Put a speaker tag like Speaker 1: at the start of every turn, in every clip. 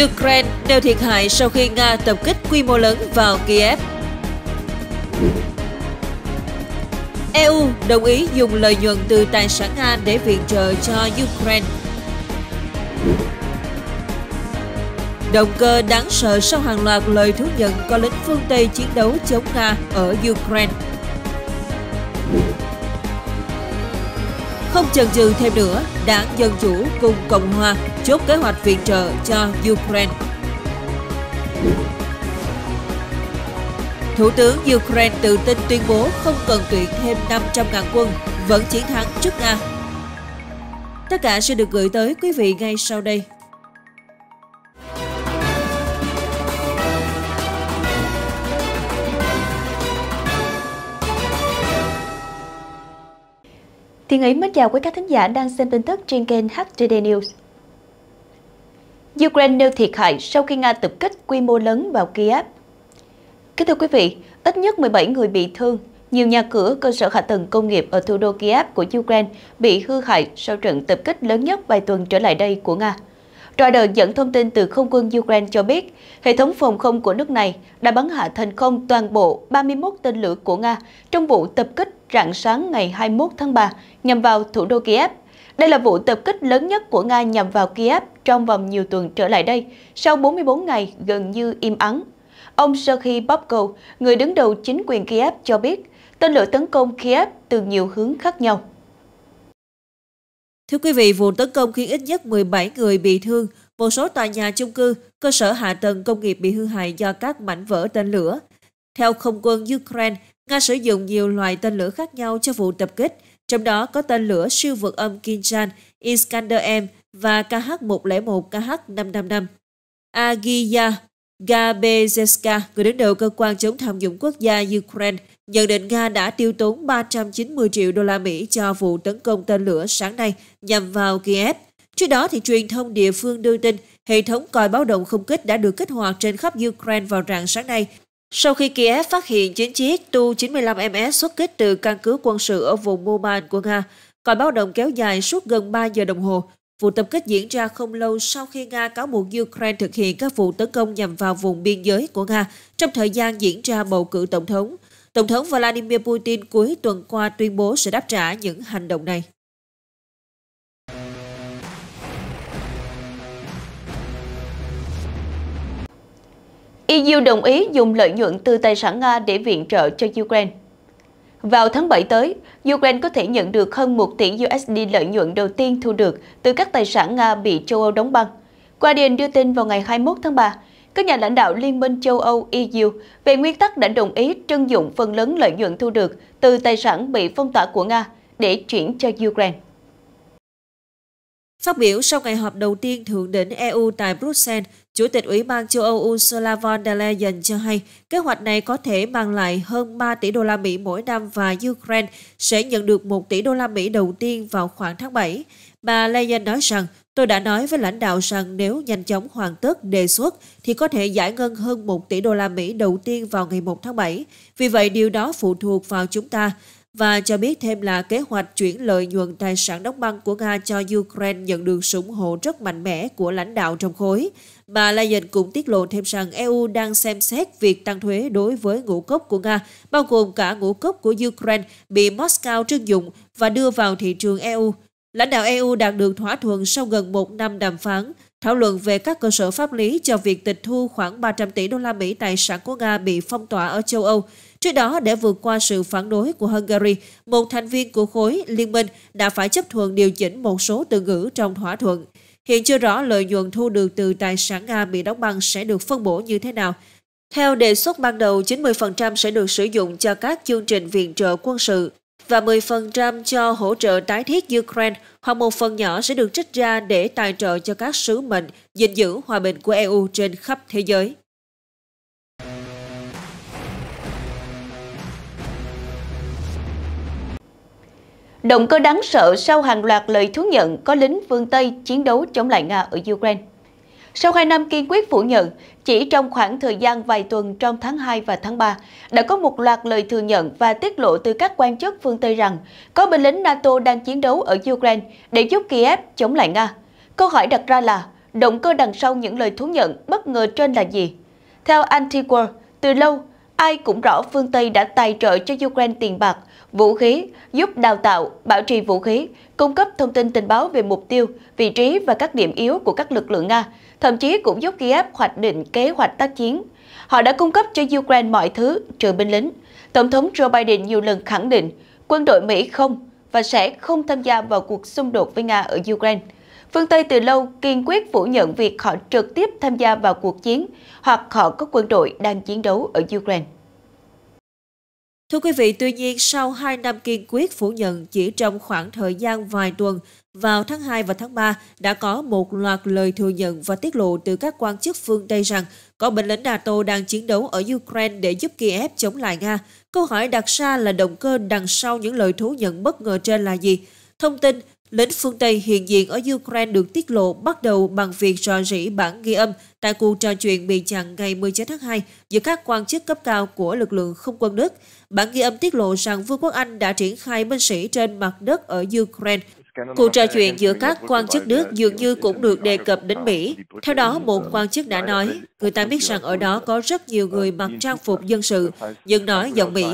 Speaker 1: Ukraine nêu thiệt hại sau khi Nga tập kích quy mô lớn vào Kiev. EU đồng ý dùng lợi nhuận từ tài sản Nga để viện trợ cho Ukraine. Động cơ đáng sợ sau hàng loạt lời thú nhận có lính phương Tây chiến đấu chống Nga ở Ukraine. Không chần chừ thêm nữa, đảng Dân Chủ cùng Cộng Hòa chốt kế hoạch viện trợ cho Ukraine. Thủ tướng Ukraine tự tin tuyên bố không cần tuyển thêm 500.000 quân, vẫn chiến thắng trước Nga. Tất cả sẽ được gửi tới quý vị ngay sau đây.
Speaker 2: Thiên Ý mến chào quý các thính giả đang xem tin tức trên kênh HTD News. Ukraine nêu thiệt hại sau khi Nga tập kích quy mô lớn vào Kiev. Kính thưa quý vị, ít nhất 17 người bị thương, nhiều nhà cửa, cơ sở hạ tầng công nghiệp ở thủ đô Kiev của Ukraine bị hư hại sau trận tập kích lớn nhất vài tuần trở lại đây của Nga – Reuters dẫn thông tin từ không quân Ukraine cho biết, hệ thống phòng không của nước này đã bắn hạ thành công toàn bộ 31 tên lửa của Nga trong vụ tập kích rạng sáng ngày 21 tháng 3 nhằm vào thủ đô Kiev. Đây là vụ tập kích lớn nhất của Nga nhằm vào Kiev trong vòng nhiều tuần trở lại đây, sau 44 ngày gần như im ắng. Ông Sergei Babko, người đứng đầu chính quyền Kiev,
Speaker 1: cho biết tên lửa tấn công Kiev từ nhiều hướng khác nhau. Thưa quý vị, vụ tấn công khiến ít nhất 17 người bị thương, một số tòa nhà chung cư, cơ sở hạ tầng công nghiệp bị hư hại do các mảnh vỡ tên lửa. Theo không quân Ukraine, Nga sử dụng nhiều loại tên lửa khác nhau cho vụ tập kích, trong đó có tên lửa siêu vượt âm Kinjan, Iskander-M và KH-101, KH-555. Agiya Gabezeska, người đứng đầu cơ quan chống tham nhũng quốc gia Ukraine, nhận định Nga đã tiêu tốn 390 triệu đô la Mỹ cho vụ tấn công tên lửa sáng nay nhằm vào Kiev. Trước đó, thì truyền thông địa phương đưa tin hệ thống còi báo động không kích đã được kích hoạt trên khắp Ukraine vào rạng sáng nay sau khi Kiev phát hiện 9 chiếc Tu-95MS xuất kích từ căn cứ quân sự ở vùng Murmansk của Nga, còi báo động kéo dài suốt gần 3 giờ đồng hồ, Vụ tập kích diễn ra không lâu sau khi Nga cáo buộc Ukraine thực hiện các vụ tấn công nhằm vào vùng biên giới của Nga trong thời gian diễn ra bầu cử tổng thống. Tổng thống Vladimir Putin cuối tuần qua tuyên bố sẽ đáp trả những hành động này.
Speaker 2: EU đồng ý dùng lợi nhuận từ tài sản Nga để viện trợ cho Ukraine vào tháng 7 tới, Ukraine có thể nhận được hơn 1 tỷ USD lợi nhuận đầu tiên thu được từ các tài sản Nga bị châu Âu đóng băng. Guardian đưa tin vào ngày 21 tháng 3, các nhà lãnh đạo Liên minh châu Âu EU về nguyên tắc đã đồng ý trân dụng phần lớn lợi nhuận thu được từ tài sản bị phong tỏa của Nga để chuyển cho Ukraine.
Speaker 1: Phát biểu sau ngày họp đầu tiên Thượng đỉnh EU tại Bruxelles, Chủ tịch Ủy ban châu Âu Ursula von der Leyen cho hay kế hoạch này có thể mang lại hơn 3 tỷ đô la Mỹ mỗi năm và Ukraine sẽ nhận được 1 tỷ đô la Mỹ đầu tiên vào khoảng tháng 7. Bà Leyen nói rằng, tôi đã nói với lãnh đạo rằng nếu nhanh chóng hoàn tất đề xuất thì có thể giải ngân hơn 1 tỷ đô la Mỹ đầu tiên vào ngày 1 tháng 7. Vì vậy điều đó phụ thuộc vào chúng ta và cho biết thêm là kế hoạch chuyển lợi nhuận tài sản đóng băng của Nga cho Ukraine nhận được sự ủng hộ rất mạnh mẽ của lãnh đạo trong khối. Bà Leyen cũng tiết lộ thêm rằng EU đang xem xét việc tăng thuế đối với ngũ cốc của Nga, bao gồm cả ngũ cốc của Ukraine bị Moscow trưng dụng và đưa vào thị trường EU. Lãnh đạo EU đạt được thỏa thuận sau gần một năm đàm phán, thảo luận về các cơ sở pháp lý cho việc tịch thu khoảng 300 tỷ đô la Mỹ tài sản của Nga bị phong tỏa ở châu Âu. Trước đó, để vượt qua sự phản đối của Hungary, một thành viên của khối liên minh đã phải chấp thuận điều chỉnh một số từ ngữ trong thỏa thuận. Hiện chưa rõ lợi nhuận thu được từ tài sản Nga bị đóng băng sẽ được phân bổ như thế nào. Theo đề xuất ban đầu, 90% sẽ được sử dụng cho các chương trình viện trợ quân sự và 10% cho hỗ trợ tái thiết Ukraine hoặc một phần nhỏ sẽ được trích ra để tài trợ cho các sứ mệnh gìn giữ hòa bình của EU trên khắp thế giới.
Speaker 2: Động cơ đáng sợ sau hàng loạt lời thú nhận có lính phương Tây chiến đấu chống lại Nga ở Ukraine. Sau 2 năm kiên quyết phủ nhận, chỉ trong khoảng thời gian vài tuần trong tháng 2 và tháng 3, đã có một loạt lời thừa nhận và tiết lộ từ các quan chức phương Tây rằng có binh lính NATO đang chiến đấu ở Ukraine để giúp Kiev chống lại Nga. Câu hỏi đặt ra là, động cơ đằng sau những lời thú nhận bất ngờ trên là gì? Theo Antiworld, từ lâu, Ai cũng rõ phương Tây đã tài trợ cho Ukraine tiền bạc, vũ khí, giúp đào tạo, bảo trì vũ khí, cung cấp thông tin tình báo về mục tiêu, vị trí và các điểm yếu của các lực lượng Nga, thậm chí cũng giúp Kiev hoạch định kế hoạch tác chiến. Họ đã cung cấp cho Ukraine mọi thứ, trừ binh lính. Tổng thống Joe Biden nhiều lần khẳng định quân đội Mỹ không và sẽ không tham gia vào cuộc xung đột với Nga ở Ukraine. Phương Tây từ lâu kiên quyết phủ nhận việc họ trực tiếp tham gia vào
Speaker 1: cuộc chiến hoặc họ có quân đội đang chiến đấu ở Ukraine. Thưa quý vị, tuy nhiên sau 2 năm kiên quyết phủ nhận chỉ trong khoảng thời gian vài tuần, vào tháng 2 và tháng 3 đã có một loạt lời thừa nhận và tiết lộ từ các quan chức phương Tây rằng có binh lính NATO đang chiến đấu ở Ukraine để giúp Kiev chống lại Nga. Câu hỏi đặt ra là động cơ đằng sau những lời thú nhận bất ngờ trên là gì? Thông tin Lính phương Tây hiện diện ở Ukraine được tiết lộ bắt đầu bằng việc rò rỉ bản ghi âm tại cuộc trò chuyện bị chặn ngày 19 tháng 2 giữa các quan chức cấp cao của lực lượng không quân Đức. Bản ghi âm tiết lộ rằng Vương quốc Anh đã triển khai binh sĩ trên mặt đất ở Ukraine Cuộc trò chuyện giữa các quan chức nước dường như cũng được đề cập đến Mỹ. Theo đó, một quan chức đã nói, người ta biết rằng ở đó có rất nhiều người mặc trang phục dân sự, nhưng nói giọng Mỹ.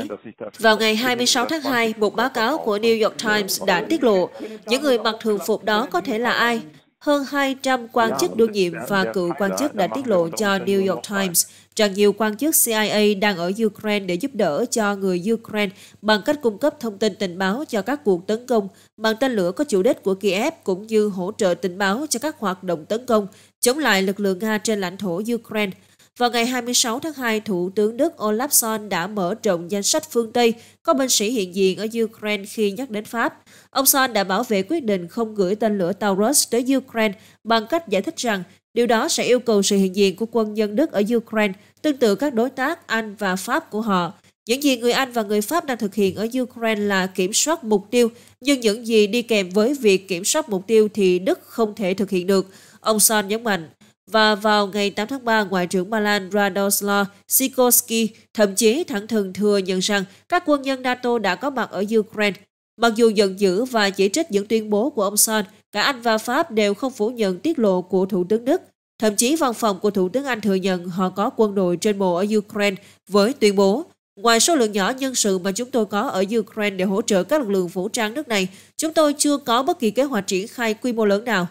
Speaker 1: Vào ngày 26 tháng 2, một báo cáo của New York Times đã tiết lộ, những người mặc thường phục đó có thể là ai? Hơn 200 quan chức đương nhiệm và cựu quan chức đã tiết lộ cho New York Times rằng nhiều quan chức CIA đang ở Ukraine để giúp đỡ cho người Ukraine bằng cách cung cấp thông tin tình báo cho các cuộc tấn công bằng tên lửa có chủ đích của Kiev cũng như hỗ trợ tình báo cho các hoạt động tấn công chống lại lực lượng Nga trên lãnh thổ Ukraine. Vào ngày 26 tháng 2, Thủ tướng Đức Olaf Scholz đã mở rộng danh sách phương Tây có binh sĩ hiện diện ở Ukraine khi nhắc đến Pháp. Ông Scholz đã bảo vệ quyết định không gửi tên lửa Taurus tới Ukraine bằng cách giải thích rằng Điều đó sẽ yêu cầu sự hiện diện của quân dân Đức ở Ukraine, tương tự các đối tác Anh và Pháp của họ. Những gì người Anh và người Pháp đang thực hiện ở Ukraine là kiểm soát mục tiêu, nhưng những gì đi kèm với việc kiểm soát mục tiêu thì Đức không thể thực hiện được, ông Son nhấn mạnh. Và vào ngày 8 tháng 3, Ngoại trưởng Ba Lan Radoslav Sikorski thậm chí thẳng thừng thừa nhận rằng các quân nhân NATO đã có mặt ở Ukraine. Mặc dù giận dữ và chỉ trích những tuyên bố của ông Son, Cả Anh và Pháp đều không phủ nhận tiết lộ của Thủ tướng Đức. Thậm chí văn phòng của Thủ tướng Anh thừa nhận họ có quân đội trên bộ ở Ukraine với tuyên bố Ngoài số lượng nhỏ nhân sự mà chúng tôi có ở Ukraine để hỗ trợ các lực lượng vũ trang nước này, chúng tôi chưa có bất kỳ kế hoạch triển khai quy mô lớn nào.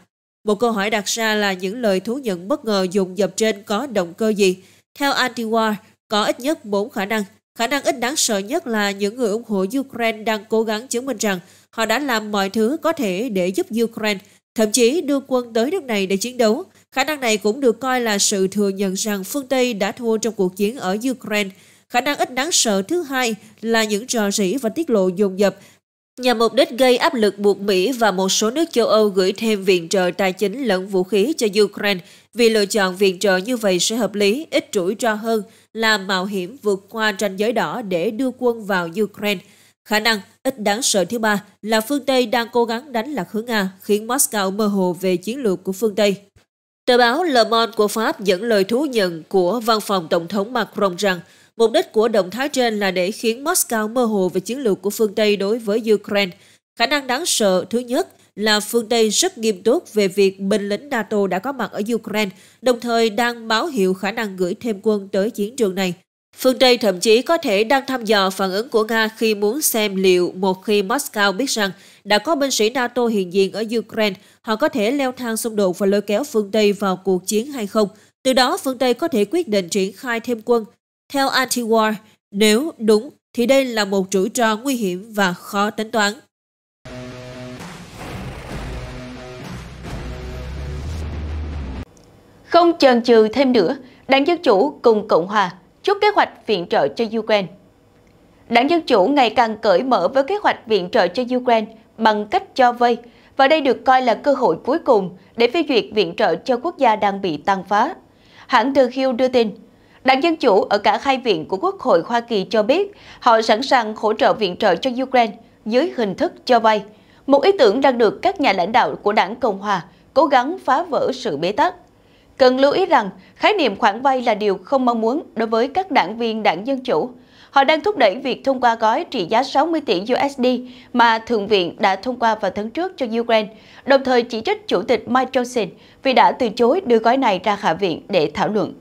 Speaker 1: Một câu hỏi đặt ra là những lời thú nhận bất ngờ dùng dập trên có động cơ gì? Theo Antiwar, có ít nhất 4 khả năng. Khả năng ít đáng sợ nhất là những người ủng hộ Ukraine đang cố gắng chứng minh rằng họ đã làm mọi thứ có thể để giúp Ukraine, thậm chí đưa quân tới nước này để chiến đấu. Khả năng này cũng được coi là sự thừa nhận rằng phương Tây đã thua trong cuộc chiến ở Ukraine. Khả năng ít đáng sợ thứ hai là những trò rỉ và tiết lộ dồn dập nhằm mục đích gây áp lực buộc Mỹ và một số nước châu Âu gửi thêm viện trợ tài chính lẫn vũ khí cho Ukraine vì lựa chọn viện trợ như vậy sẽ hợp lý, ít rủi ro hơn là mạo hiểm vượt qua ranh giới đỏ để đưa quân vào Ukraine. Khả năng ít đáng sợ thứ ba là phương Tây đang cố gắng đánh lạc hướng Nga, khiến Moscow mơ hồ về chiến lược của phương Tây. Tờ báo Le Monde của Pháp dẫn lời thú nhận của văn phòng Tổng thống Macron rằng mục đích của động thái trên là để khiến Moscow mơ hồ về chiến lược của phương Tây đối với Ukraine. Khả năng đáng sợ thứ nhất là phương Tây rất nghiêm túc về việc binh lính NATO đã có mặt ở Ukraine, đồng thời đang báo hiệu khả năng gửi thêm quân tới chiến trường này. Phương Tây thậm chí có thể đang thăm dò phản ứng của Nga khi muốn xem liệu một khi Moscow biết rằng đã có binh sĩ NATO hiện diện ở Ukraine, họ có thể leo thang xung đột và lôi kéo phương Tây vào cuộc chiến hay không. Từ đó, phương Tây có thể quyết định triển khai thêm quân. Theo Antiwar, nếu đúng thì đây là một rủi ro nguy hiểm và khó tính toán. Không
Speaker 2: chần chừ thêm nữa, đảng Dân Chủ cùng Cộng Hòa rút kế hoạch viện trợ cho Ukraine. Đảng Dân Chủ ngày càng cởi mở với kế hoạch viện trợ cho Ukraine bằng cách cho vay, và đây được coi là cơ hội cuối cùng để phê duyệt viện trợ cho quốc gia đang bị tàn phá. Hãng The Hill đưa tin, Đảng Dân Chủ ở cả hai viện của Quốc hội Hoa Kỳ cho biết họ sẵn sàng hỗ trợ viện trợ cho Ukraine dưới hình thức cho vay, một ý tưởng đang được các nhà lãnh đạo của đảng Cộng Hòa cố gắng phá vỡ sự bế tắc. Cần lưu ý rằng, khái niệm khoản vay là điều không mong muốn đối với các đảng viên đảng Dân Chủ. Họ đang thúc đẩy việc thông qua gói trị giá 60 tỷ USD mà Thượng viện đã thông qua vào tháng trước cho Ukraine, đồng thời chỉ trích Chủ tịch Mike Johnson vì đã từ chối đưa gói này ra Hạ viện để thảo luận.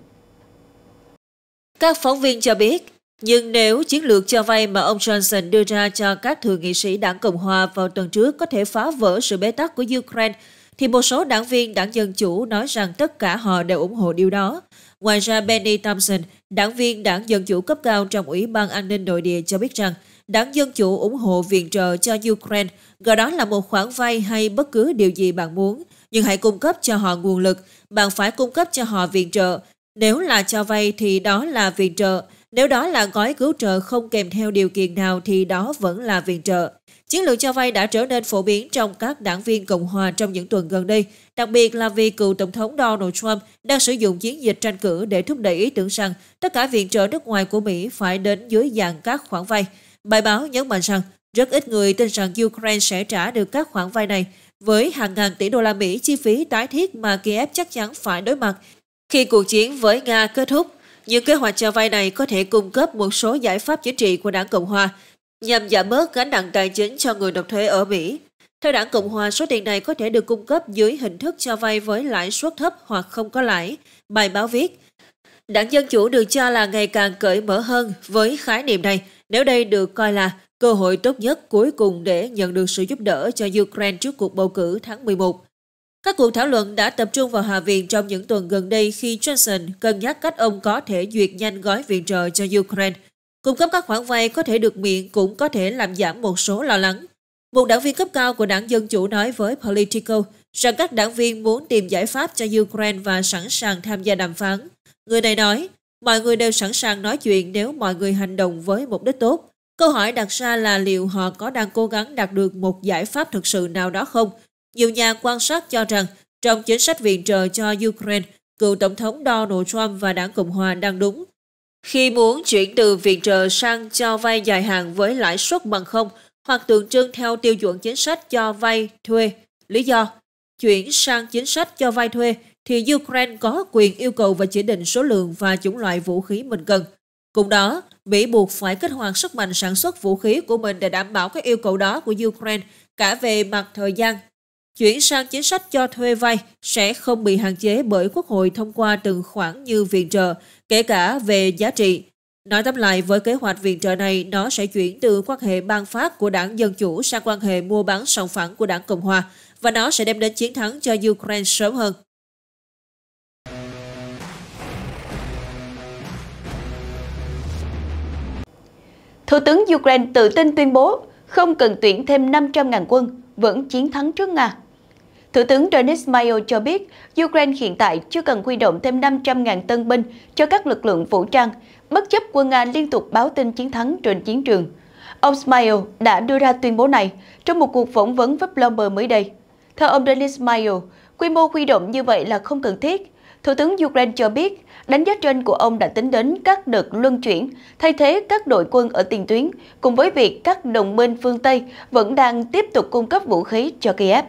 Speaker 1: Các phóng viên cho biết, nhưng nếu chiến lược cho vay mà ông Johnson đưa ra cho các thượng nghị sĩ đảng Cộng Hòa vào tuần trước có thể phá vỡ sự bế tắc của Ukraine thì một số đảng viên đảng Dân Chủ nói rằng tất cả họ đều ủng hộ điều đó. Ngoài ra Benny Thompson, đảng viên đảng Dân Chủ cấp cao trong Ủy ban An ninh Nội địa cho biết rằng đảng Dân Chủ ủng hộ viện trợ cho Ukraine, gọi đó là một khoản vay hay bất cứ điều gì bạn muốn, nhưng hãy cung cấp cho họ nguồn lực, bạn phải cung cấp cho họ viện trợ. Nếu là cho vay thì đó là viện trợ, nếu đó là gói cứu trợ không kèm theo điều kiện nào thì đó vẫn là viện trợ. Chiến lược cho vay đã trở nên phổ biến trong các đảng viên Cộng hòa trong những tuần gần đây, đặc biệt là vì cựu Tổng thống Donald Trump đang sử dụng chiến dịch tranh cử để thúc đẩy ý tưởng rằng tất cả viện trợ nước ngoài của Mỹ phải đến dưới dạng các khoản vay. Bài báo nhấn mạnh rằng rất ít người tin rằng Ukraine sẽ trả được các khoản vay này, với hàng ngàn tỷ đô la Mỹ chi phí tái thiết mà Kiev chắc chắn phải đối mặt khi cuộc chiến với Nga kết thúc những kế hoạch cho vay này có thể cung cấp một số giải pháp chính trị của đảng Cộng Hòa nhằm giảm bớt gánh nặng tài chính cho người nộp thuế ở Mỹ. Theo đảng Cộng Hòa, số tiền này có thể được cung cấp dưới hình thức cho vay với lãi suất thấp hoặc không có lãi, bài báo viết. Đảng Dân Chủ được cho là ngày càng cởi mở hơn với khái niệm này, nếu đây được coi là cơ hội tốt nhất cuối cùng để nhận được sự giúp đỡ cho Ukraine trước cuộc bầu cử tháng 11. Các cuộc thảo luận đã tập trung vào Hạ viện trong những tuần gần đây khi Johnson cân nhắc cách ông có thể duyệt nhanh gói viện trợ cho Ukraine. Cung cấp các khoản vay có thể được miễn cũng có thể làm giảm một số lo lắng. Một đảng viên cấp cao của đảng Dân Chủ nói với Politico rằng các đảng viên muốn tìm giải pháp cho Ukraine và sẵn sàng tham gia đàm phán. Người này nói, mọi người đều sẵn sàng nói chuyện nếu mọi người hành động với mục đích tốt. Câu hỏi đặt ra là liệu họ có đang cố gắng đạt được một giải pháp thực sự nào đó không – nhiều nhà quan sát cho rằng trong chính sách viện trợ cho Ukraine, cựu Tổng thống Donald Trump và đảng Cộng hòa đang đúng. Khi muốn chuyển từ viện trợ sang cho vay dài hạn với lãi suất bằng không hoặc tượng trưng theo tiêu chuẩn chính sách cho vay thuê, lý do chuyển sang chính sách cho vay thuê thì Ukraine có quyền yêu cầu và chỉ định số lượng và chủng loại vũ khí mình cần. Cùng đó, Mỹ buộc phải kích hoạt sức mạnh sản xuất vũ khí của mình để đảm bảo các yêu cầu đó của Ukraine cả về mặt thời gian chuyển sang chính sách cho thuê vay sẽ không bị hạn chế bởi Quốc hội thông qua từng khoản như viện trợ, kể cả về giá trị. Nói tóm lại, với kế hoạch viện trợ này, nó sẽ chuyển từ quan hệ ban phát của đảng Dân Chủ sang quan hệ mua bán sòng phẳng của đảng Cộng Hòa, và nó sẽ đem đến chiến thắng cho Ukraine sớm hơn. Thủ tướng Ukraine
Speaker 2: tự tin tuyên bố không cần tuyển thêm 500.000 quân, vẫn chiến thắng trước Nga. Thủ tướng Denis Mayo cho biết, Ukraine hiện tại chưa cần huy động thêm 500.000 tân binh cho các lực lượng vũ trang, bất chấp quân Nga liên tục báo tin chiến thắng trên chiến trường. Ông Mayo đã đưa ra tuyên bố này trong một cuộc phỏng vấn với Bloomberg mới đây. Theo ông Denis Mayo, quy mô huy động như vậy là không cần thiết. Thủ tướng Ukraine cho biết, đánh giá trên của ông đã tính đến các đợt luân chuyển, thay thế các đội quân ở tiền tuyến, cùng với việc các đồng minh phương Tây vẫn đang tiếp tục cung cấp vũ khí cho Kiev.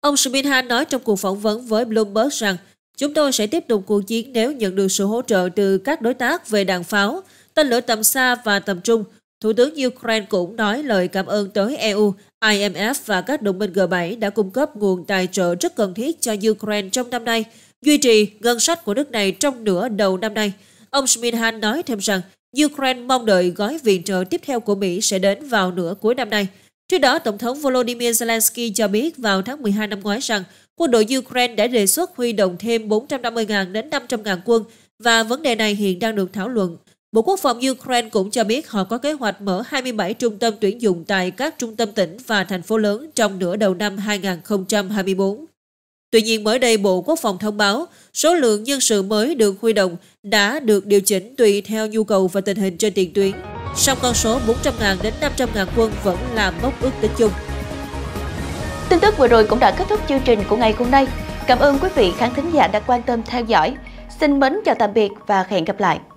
Speaker 1: Ông Sminhan nói trong cuộc phỏng vấn với Bloomberg rằng Chúng tôi sẽ tiếp tục cuộc chiến nếu nhận được sự hỗ trợ từ các đối tác về đạn pháo, tên lửa tầm xa và tầm trung. Thủ tướng Ukraine cũng nói lời cảm ơn tới EU, IMF và các đồng minh G7 đã cung cấp nguồn tài trợ rất cần thiết cho Ukraine trong năm nay, duy trì ngân sách của nước này trong nửa đầu năm nay. Ông Sminhan nói thêm rằng Ukraine mong đợi gói viện trợ tiếp theo của Mỹ sẽ đến vào nửa cuối năm nay. Trước đó, Tổng thống Volodymyr Zelensky cho biết vào tháng 12 năm ngoái rằng quân đội Ukraine đã đề xuất huy động thêm 450.000 đến 500.000 quân và vấn đề này hiện đang được thảo luận. Bộ Quốc phòng Ukraine cũng cho biết họ có kế hoạch mở 27 trung tâm tuyển dụng tại các trung tâm tỉnh và thành phố lớn trong nửa đầu năm 2024. Tuy nhiên mới đây Bộ Quốc phòng thông báo số lượng nhân sự mới được huy động đã được điều chỉnh tùy theo nhu cầu và tình hình trên tiền tuyến song con số 400.000 đến 500.000 quân vẫn là mốc ước tính chung.
Speaker 2: Tin tức vừa rồi cũng đã kết thúc chương trình của ngày hôm nay. Cảm ơn quý vị khán thính giả đã quan tâm theo dõi. Xin mến chào tạm biệt và hẹn gặp lại.